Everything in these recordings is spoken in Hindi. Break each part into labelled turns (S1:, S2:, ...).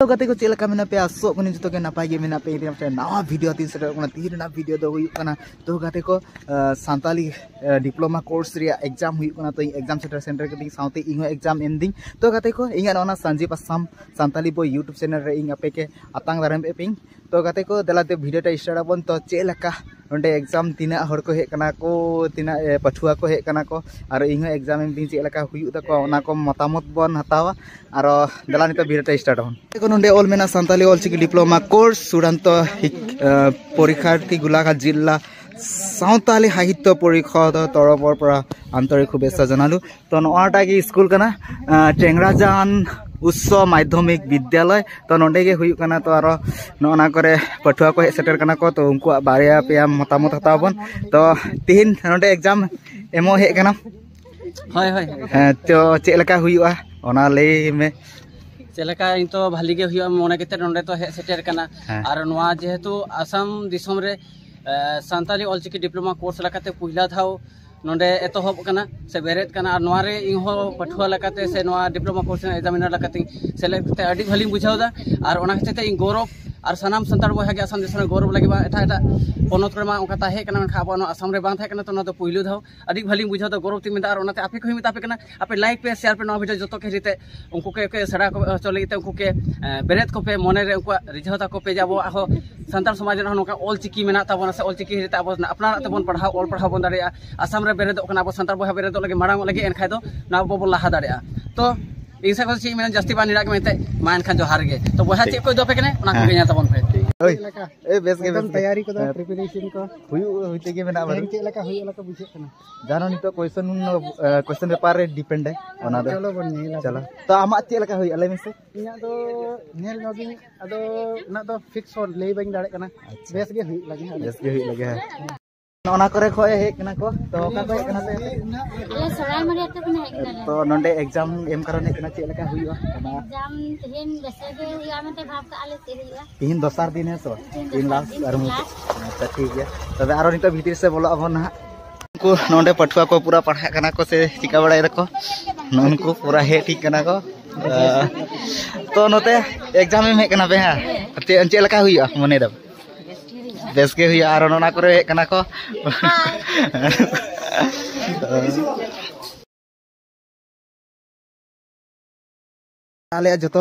S1: तो को चेल का मेना पे आसो मने जतो के नापाय गे मेना पे नवा वीडियो तीन सेटर तीन ना वीडियो दो हुई कना तो गते को संताली डिप्लोमा कोर्स रिया एग्जाम हुई कना तो एग्जाम सेटर सेंटर के दिस साथे इंग एग्जाम एंडिंग तो गते को इंग नोना संजी पासाम संताली बो यूट्यूब चैनल रे इंग के अतांग दारम पे पिंग तो गते को दलाते वीडियो टा स्टार्ट अपन तो चेल का ᱚᱸᱰᱮ ᱮᱠᱡᱟᱢ ᱛᱤᱱᱟᱹᱜ ᱦᱚᱲ ᱠᱚ ᱦᱮᱡ ᱠᱟᱱᱟ ᱠᱚ ᱛᱤᱱᱟᱹᱜ ᱯᱟᱹᱴᱷᱩᱣᱟᱹ को ᱦᱮᱡ ᱠᱟᱱᱟ ᱠᱚ ᱟᱨ ᱤᱧ ᱦᱚᱸ ᱮᱠᱡᱟᱢ ᱮᱢ ᱫᱤᱧ ᱪᱮᱫ ᱞᱮᱠᱟ ᱦᱩᱭᱩᱜ নন্দে অলমেনা সান্তালী অলচিকি ডিপ্লোমা কোর্স চূড়ান্ত পরীক্ষার্থী গোলাঘাট জিলা সাঁওতালি সাহিত্য পরিষদর তরফের আন্তরিক শুভেচ্ছা জানালো তো নাকি স্কুল কানা টেংরাজান উচ্চ মাধ্যমিক বিদ্যালয় তো নন্দেগে হোক তো আর নে পঠুয়া সেটের কানা তো উনকু বারিয়া পেয়া মতামত হাতাব তো তিন নন্দে এক্সাম এমন হেক হ্যাঁ তো চলকা হোক লাইমে चलका इन तो भली के हुआ के नोडे तो हे सेटेर और नवा जेहेतु असम दिसम रे सांताली ऑलचिकी डिप्लोमा कोर्स लगाते पहला धाव नोडे एतोहब कना से बेरेद कना और नवारे से डिप्लोमा कोर्स एग्जामिनर लगाते सेलेक्ट ते अडी और ओना इन गौरव और सामान सानदार बहन के आसाम देश में गौरव लगे एटा एटा आसाम तो ना तो पहिलो धाव अडी तो गौरव ती और ओनाते आपे को लाइक पे शेयर पे ना वीडियो जतो के रिते उनको के के सड़ा को को पे मने रे को पे जाबो आहो सानदार समाज रे नोका चिकी मेना से ऑल चिकी रिते अब अपना बन पढ़ा ऑल पढ़ा बन दारे आसाम रे बेरेदो कना अब सानदार बहन बेरेदो लगे मांग लगे एनखाय दो ना बो लाहा तो ᱤᱥᱟ ᱠᱚ ᱪᱮᱫ ᱢᱮᱱᱟ ᱡᱟᱹᱥᱛᱤ ᱵᱟᱝ ᱱᱤᱨᱟᱜ ᱢᱮᱱᱛᱮ ᱢᱟ ᱮᱱᱠᱷᱟᱱ ᱡᱚᱦᱟᱨ ᱜᱮ ᱛᱚ ᱵᱚᱭᱦᱟ ᱪᱮᱫ ᱠᱚ ᱫᱚᱯᱮ ᱠᱟᱱᱟ ᱚᱱᱟ ᱠᱚᱜᱮ ᱧᱮᱞ ᱛᱟᱵᱚᱱ ᱯᱮ ᱦᱳᱭ ᱮ ᱵᱮᱥ ᱜᱮ ᱵᱮᱥ ᱛᱮᱭᱟᱨᱤ ᱠᱚᱫᱚ ᱯᱨᱤᱯᱟरेशन ᱠᱚ ᱦᱩᱭᱩᱜ ᱦᱩᱭᱛᱮ ᱜᱮ ᱢᱮᱱᱟᱜᱼᱟ ᱵᱟᱝ ᱪᱮᱫ ᱞᱮᱠᱟ ᱦᱩᱭᱩᱜ ᱞᱮᱠᱟ ᱵᱩᱡᱷᱟᱹᱜ ᱠᱟᱱᱟ ᱡᱟᱱᱚ ᱱᱤᱛᱚᱜ ᱠᱚᱭᱥᱚᱱ ᱠᱚᱭᱥᱚᱱ ᱵᱮᱯᱟᱨ ᱨᱮ ᱰᱤᱯᱮᱱᱰ ᱟᱭ ᱚᱱᱟ ᱫᱚ ᱪᱚᱞᱚ ᱵᱚᱱ ᱧᱮᱞᱟ ᱪᱚᱞᱚ ᱛᱚ ᱟᱢᱟᱜ ᱪᱮᱫ ᱞᱮᱠᱟ ᱦᱩᱭᱩᱜᱼᱟ ᱞᱟᱹᱭ ᱢᱮᱥᱮ ᱤᱧᱟᱹᱜ ᱫᱚ ᱧᱮᱞ ᱧᱚᱜᱤᱧ ᱟᱫᱚ ᱩᱱᱟᱹᱜ ᱫᱚ ᱯᱷᱤᱠᱥ ᱦᱚᱸ ᱞᱟᱹᱭ ᱵᱟᱹᱧ ᱫᱟᱲᱮᱭᱟᱜ ᱠᱟᱱᱟ ᱵᱮᱥ ᱜᱮ ᱦᱩᱭᱩᱜ ᱞᱟᱹᱜᱤᱫ ᱵᱮᱥ ᱜᱮ ᱦᱩᱭᱩᱜ ᱞᱟᱹᱜᱤᱫ तो एग्जाम एम तीन दोसर दिन है तो तीन लास्ट अच्छा ठीक है तब आरो नितो से बोलो अब ना को नोडे पठुआ को पूरा पढ़ा से चिका बड़ा उनको पूरा हे ठीक करना को तो नोते एग्जाम में है करना बे ᱵᱮᱥᱜᱮ ᱦᱩᱭᱩᱜᱼᱟ ᱟᱨ ᱚᱱᱟ ᱠᱚᱨᱮ ᱦᱮᱡ ᱠᱟᱱᱟ ᱠᱚ ᱟᱞᱮ ᱡᱚᱛᱚ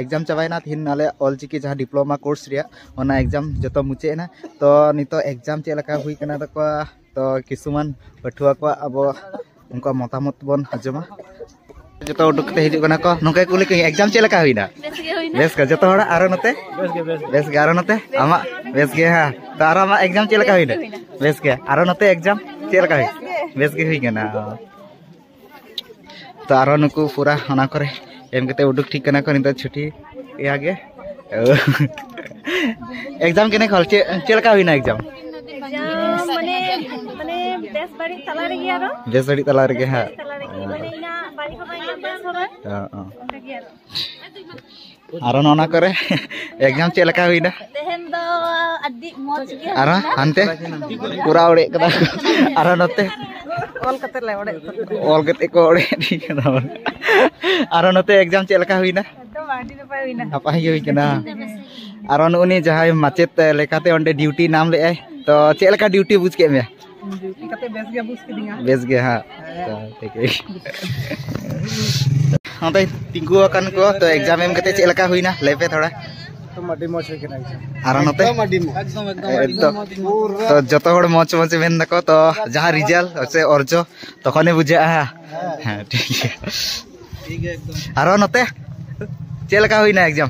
S1: एग्जाम ᱪᱟᱵᱟᱭᱱᱟ ᱛᱤᱦᱤᱧ ᱟᱞᱮ ᱚᱞᱪᱤᱠᱤ ᱡᱟᱦᱟᱸ ᱰᱤᱯᱞᱳᱢᱟ ᱠᱳᱨᱥ ᱨᱮᱭᱟᱜ ᱚᱱᱟ एग्जाम ᱡᱚᱛᱚ ᱢᱩᱪᱟᱹᱫ ᱮᱱᱟ ᱛᱚ ᱱᱤᱛᱚᱜ एग्जाम ᱪᱮᱫ ᱞᱮᱠᱟ ᱦᱩᱭ ᱠᱟᱱᱟ ᱛᱟᱠᱚᱣᱟ ᱛᱚ ᱠᱤᱪᱷᱩᱢᱟᱱ ᱯᱟᱹᱴᱷᱩᱣᱟᱹ ᱠᱚᱣᱟᱜ ᱟᱵᱚ ᱩᱱᱠᱩᱣᱟᱜ ᱢᱚᱛᱟᱢᱚᱛ ᱵᱚᱱ ᱟᱸᱡᱚᱢᱟ ᱡᱚᱛᱚ ᱩᱰᱩᱠ ᱠᱟᱛᱮ ᱦᱤᱡᱩᱜ ᱠᱟᱱᱟ ᱠᱚ ᱱᱚᱝᱠᱟ ᱠᱩᱞᱤ ᱠᱤᱧ ᱮᱠᱡᱟᱢ ᱪᱮᱫ ᱞᱮᱠᱟ ᱦᱩᱭᱱᱟ ᱵᱮᱥ ᱜᱮ ᱡᱚᱛᱚ ᱦᱚᱲ ᱟᱨᱚ ᱱᱚᱛᱮ ᱵᱮᱥ ᱜᱮ ᱟᱨᱚ ᱱᱚᱛᱮ ᱟᱢᱟᱜ ᱵᱮᱥ ᱜᱮ ᱦᱟᱸ ᱛᱚ ᱟᱨᱚ ᱟᱢᱟᱜ ᱮᱠᱡᱟᱢ ᱪᱮᱫ ᱞᱮᱠᱟ ᱦᱩᱭᱱᱟ ᱵᱮᱥ ᱜᱮ ᱟᱨᱚ ᱱᱚᱛᱮ ᱮᱠᱡᱟᱢ ᱪᱮᱫ ᱞᱮᱠᱟ ᱦᱩᱭ ᱵᱮᱥ ᱜᱮ ᱦᱩᱭ ᱠᱟᱱᱟ ᱛᱚ ᱟᱨᱚ ᱱᱩᱠᱩ ᱯᱩᱨᱟ ᱚᱱᱟ ᱠᱚᱨᱮ एम के उडुक ठीक करना को निता छुट्टी आगे एग्जाम केने खल चे लका हुई ना एग्जाम एग्जाम माने माने बेस बड़ी तला रे यारो बेस बड़ी तला रे हां ᱟᱨᱚ ᱱᱚᱣᱟ ᱠᱚᱨᱮ ᱮᱠᱡᱟᱢ ᱪᱮᱫ ᱞᱮᱠᱟ ᱦᱩᱭᱱᱟ ᱛᱮᱦᱮᱧ ᱫᱚ ᱟᱹᱰᱤ ᱢᱚᱡᱽ ᱜᱮ ᱟᱨᱚ ᱦᱟᱱᱛᱮ ᱯᱩᱨᱟ ᱚᱲᱮᱡ ᱠᱟᱫᱟ ᱟᱨᱚ ᱱᱚᱛᱮ ᱚᱞ ᱠᱟᱛᱮ ᱞᱮ ᱚᱲᱮᱡ ᱚᱞ ᱠᱟᱛᱮ ᱠᱚ ᱚᱲᱮᱡ ᱤᱫᱤ ᱠᱟᱫᱟ ᱟᱨᱚ ᱱᱚᱛᱮ ᱮᱠᱡᱟᱢ ᱪᱮᱫ ᱞᱮᱠᱟ ᱦᱩᱭᱱᱟ ᱱᱟᱯᱟᱭ ᱜᱮ ᱦᱩᱭ ᱠᱟᱱᱟ ᱟᱨᱚ ᱱᱩᱜᱼᱩᱱᱤ ᱡᱟᱦᱟᱸᱭ ᱢᱟᱪᱮᱫ ᱞᱮᱠᱟᱛᱮ ᱚᱸᱰᱮ ᱰᱤᱣᱴᱤ ᱱᱟᱢ ᱞᱮᱜᱼᱟᱭ ᱛᱚ ᱪᱮᱫ ᱞᱮᱠᱟ ᱰᱤᱣᱴᱤ ᱵᱩᱡᱽ ᱠᱮᱫ ᱢᱮᱭᱟ ᱵᱮᱥ ᱜᱮ ᱦᱟᱸᱜ ᱦᱚᱸᱛᱮ ᱛᱤᱸᱜᱩ ᱟᱠᱟᱱ ᱠᱚ ᱛᱚ ᱮᱠᱡᱟᱢ ᱮᱢ ᱠᱟᱛᱮ ᱪᱮᱫ ᱞᱮᱠᱟ ᱦᱩᱭᱱᱟ ᱞᱟᱹᱭ ᱯᱮ ᱛᱷᱚᱲᱟ ᱡᱚᱛᱚ ᱦᱚᱲ ᱢᱚᱡᱽ ᱢᱚᱡᱽ ᱢᱮᱱ ᱫᱟᱠᱚ ᱛᱚ ᱡᱟᱦᱟᱸ ᱨᱤᱡᱟᱞᱴ ᱥᱮ ᱚᱨᱡᱚ ᱛᱚᱠᱷᱚᱱᱮ ᱵᱩᱡᱷᱟᱹᱜᱼᱟ ᱦᱮᱸ ᱴᱷᱤᱠ ᱜᱮᱭᱟ ᱟᱨᱚ ᱱᱚᱛᱮ ᱪᱮᱫ ᱞᱮᱠᱟ ᱦᱩᱭᱱᱟ ᱮᱠᱡᱟᱢ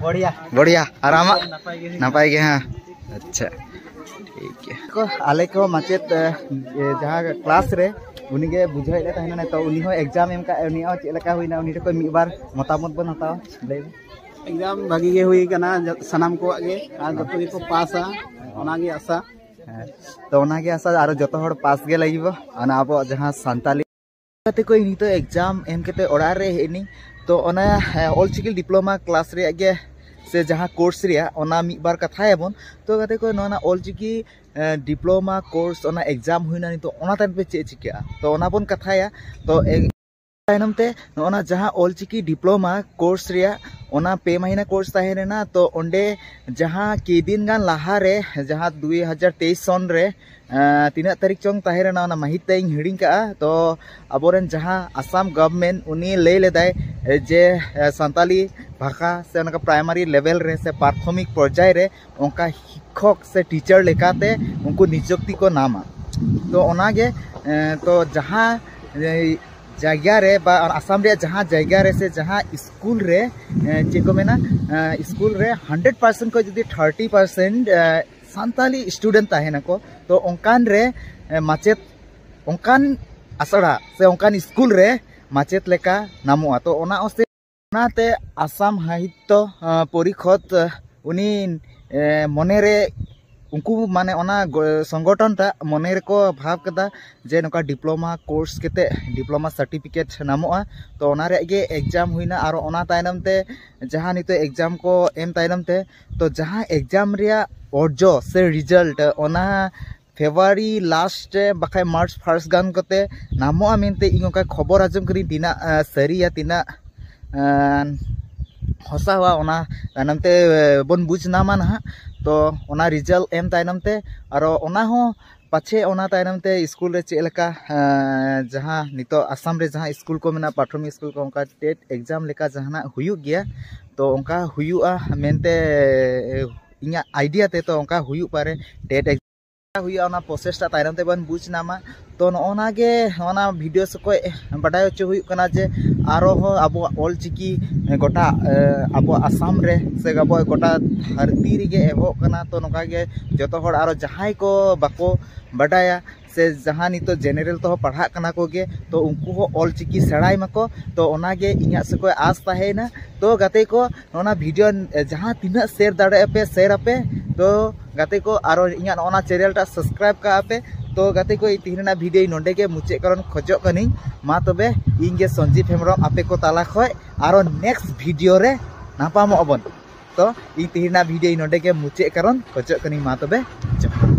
S1: बढ़िया बढ़िया आराम नपाई गए हाँ अच्छा ठीक है आले को मचेत जहाँ क्लास रे उनगे बुझे तहना तो उनी एग्जाम एम का उनी हो बार मतामत बन हताओ एग्जाम भागी के हुई सनाम को जो आज को पासा ओनागे आशा हाँ, तो ओनागे आशा और जो हड़ पास गे लागिबो अन आबो जहां संताली कते कोई एग्जाम तो एम केते ओड़ा हेनी तो ओना डिप्लोमा क्लास रे ᱥᱮ ᱡᱟᱦᱟᱸ ᱠᱳᱨᱥ ᱨᱮᱭᱟᱜ ᱚᱱᱟ बन तो ᱠᱟᱛᱷᱟᱭᱟᱵᱚᱱ को ना ᱠᱚ ᱱᱚᱣᱟ ᱚᱞᱪᱤᱠᱤ डिप्लोमा कोर्स और एग्जाम होना नित पे चे चिका तो बन कथाया तो तमते जहाँ ऑलचिकी डिप्लोमा कोर्स ओना पे महीना कोर्स तहना तो अंडे जहाँ कि दिन गान लहारे जहाँ दुई हजार तेईस सन रे तीना तारीख चंग तहना महित हिड़ी का तो अब जहाँ आसाम गवर्नमेंट उन्नी लैलदाय जे सानी भाषा से प्राइमरी लेवल रे से प्राथमिक पर्याय शिक्षक से टीचर लेकाते उनको निजुक्ति को नामा तो अनागे तो जहाँ रे बा आसाम जहाँ रे से जहाँ स्कूल रे चेको मेना स्कूल रे 100 पार्सेंट को जी थर्टी पार्सेंट सानी स्टूडेंट तहना को तो उनकान रे माचेत उनकान असड़ा से उनकान स्कूल रे माचेत लेका नामो तो ओना ᱚᱱᱟᱛᱮ ᱟᱥᱟᱢ ᱥᱟᱦᱤᱛᱛᱚ ᱯᱚᱨᱤᱠᱷᱚᱛ ᱩᱱᱤ ᱢᱚᱱᱮᱨᱮ उनको माने संगठन टा मने को भाव कदा जे नका डिप्लोमा कोर्स केते डिप्लोमा सर्टिफिकेट नामोआ तो ओना रे एग्जाम हुइना आरो ओना तायनम ते जहां नितो एग्जाम को एम तायनम ते तो जहां एग्जाम रिया ऑर्जो से रिजल्ट ओना फेब्रुवारी लास्ट बाखाय मार्च फर्स्ट गान कते नामोआ मेनते इनका खबर आजम करी तिना सरिया तिना ᱦᱚᱥᱟᱣᱟ ᱚᱱᱟ ᱛᱟᱭᱱᱚᱢ ᱛᱮ ᱵᱚᱱ ᱵᱩᱡᱽ ᱧᱟᱢᱟ ᱱᱟᱦᱟᱜ ᱛᱚ ᱚᱱᱟ ᱨᱮᱡᱟᱞᱴ ᱮᱢ ᱛᱟᱭᱱᱚᱢ ᱛᱮ ᱟᱨᱚ ᱚᱱᱟ ᱦᱚᱸ ᱯᱟᱪᱷᱮ ᱚᱱᱟ ᱛᱟᱭᱱᱚᱢ ᱛᱮ ᱥᱠᱩᱞ ᱨᱮ ᱪᱮᱫ ᱞᱮᱠᱟ ᱡᱟᱦᱟᱸ ᱱᱤᱛᱚᱜ ᱟᱥᱟᱢ ᱨᱮ ᱡᱟᱦᱟᱸ ᱥᱠᱩᱞ ᱠᱚ ᱢᱮᱱᱟᱜᱼᱟ ᱯᱟᱴᱷᱚᱢᱤᱠ ᱥᱠᱩᱞ ᱠᱚ ᱚᱱᱠᱟ ᱴᱮᱴ ᱮᱠᱡᱟᱢ ᱞᱮᱠᱟ ᱡᱟᱦᱟᱱᱟᱜ ᱦᱩᱭᱩᱜ ᱜᱮᱭᱟ ᱛᱚ ᱚᱱᱠᱟ ᱦᱩᱭᱩᱜᱼᱟ ᱢᱮᱱᱛᱮ ᱤᱧᱟᱹᱜ ᱟᱭᱰᱤᱭᱟ ᱛᱮ ᱛᱚ ᱚᱱᱠᱟ ᱦᱩᱭᱩᱜ ᱯᱟᱨᱮ ᱴᱮᱴ ᱮᱠᱡᱟᱢ ᱦᱩᱭᱩᱜᱼᱟ ᱚᱱᱟ ᱯᱨᱚᱥᱮᱥᱴᱟ ᱛᱟᱭᱱᱚᱢ ᱛᱮᱵᱚᱱ ᱵᱩᱡᱽ ᱧᱟᱢᱟ ᱛᱚ ᱱᱚᱜᱼᱚᱱᱟ ᱜᱮ ᱱᱚᱣᱟ ᱵᱷᱤᱰᱤᱭᱳ ᱥᱚᱠᱚᱡ ᱵᱟᱰᱟᱭ ᱦᱚᱪᱚ ᱦᱩᱭᱩᱜ ᱠᱟᱱᱟ ᱡᱮ ᱟᱨᱚ ᱦᱚᱸ ᱟᱵᱚᱣᱟᱜ ᱚᱞᱪᱤᱠᱤ ᱜᱚᱴᱟ ᱟᱵᱚᱣᱟᱜ ᱟᱥᱟᱢ ᱨᱮ ᱥᱮ ᱟᱵᱚᱣᱟᱜ ᱜᱚᱴᱟ ᱫᱷᱟᱹᱨᱛᱤ ᱨᱮᱜᱮ ᱮᱦᱚᱵ ᱠᱟᱱᱟ ᱛᱚ ᱱᱚᱝᱠᱟ ᱜᱮ ᱡᱚᱛᱚ ᱦᱚᱲ ᱟᱨᱚ ᱡᱟᱦᱟᱸᱭ ᱠᱚ ᱵᱟᱠᱚ ᱵᱟᱰᱟᱭᱟ ᱥᱮ ᱡᱟᱦᱟᱸ ᱱᱤᱛᱚᱜ ᱡᱮᱱᱟᱨᱮᱞ ᱛᱮᱦᱚᱸ ᱯᱟᱲᱦᱟᱜ ᱠᱟᱱᱟ ᱠᱚᱜᱮ ᱛᱚ ᱩᱱᱠᱩ ᱦᱚᱸ ᱚᱞᱪᱤᱠᱤ ᱥᱮᱬᱟᱭ ᱢᱟᱠᱚ ᱛᱚ ᱚᱱᱟᱜᱮ ᱤᱧᱟᱹᱜ ᱥᱮᱠᱚ ᱟᱥ ᱛᱟᱦᱮᱸᱭᱮᱱᱟ ᱛᱚ ᱜᱟᱛᱮ ᱠᱚ ᱚᱱᱟ ᱵᱷᱤᱰᱤᱭᱳ ᱡᱟᱦᱟᱸ ᱛᱤᱱᱟᱹᱜ ᱥᱮᱭᱟᱨ ᱫᱟᱲᱮᱭᱟᱜ ᱯᱮ ᱥᱮᱭᱟᱨ ᱟᱯᱮ ᱛᱚ ᱜᱟᱛᱮ ᱠᱚ ᱟᱨᱚ ᱤᱧᱟᱹᱜ ᱱᱚᱜᱼᱚ ᱱᱟ ᱪᱮᱱᱮᱞ ᱴᱟᱜ ᱥᱟᱵᱥᱠᱨᱟᱭᱤᱵ ᱠᱟᱜ ᱯᱮ ᱛᱚ ᱜᱟᱛᱮ ᱠᱚ ᱛᱤᱦᱤᱧ ᱨᱮᱱᱟᱜ ᱵᱷᱤᱰᱤᱭᱳ ᱱᱚᱸᱰᱮ ᱜᱮ ᱢᱩᱪᱟᱹᱫ ᱠᱟᱨᱚᱱ ᱠᱷᱚᱡᱚᱜ ᱠᱟᱹᱱᱟᱹᱧ ᱢᱟ ᱛᱚᱵᱮ ᱤᱧ ᱜᱮ ᱥᱚᱧᱡᱤᱵ ᱦᱮᱢᱵᱨᱚᱢ ᱟᱯᱮ ᱠᱚ ᱛᱟᱞᱟ ᱠᱷᱚᱡ ᱟᱨᱚ ᱱᱮᱠᱥᱴ ᱵᱷᱤᱰᱤᱭᱳ ᱨᱮ ᱧᱟᱯᱟᱢᱚᱜ ᱟᱵᱚᱱ ᱛᱚ ᱤᱧ ᱛᱤᱦᱤᱧ ᱨᱮᱱᱟᱜ ᱵᱷᱤᱰᱤᱭᱳ ᱱᱚᱸᱰᱮ ᱜᱮ ᱢᱩᱪᱟᱹᱫ ᱠᱟᱨᱚᱱ ᱠᱷᱚᱡᱚᱜ ᱠᱟᱹᱱᱟᱹᱧ ᱢᱟ ᱛᱚᱵᱮ ᱡᱚᱦᱟᱨ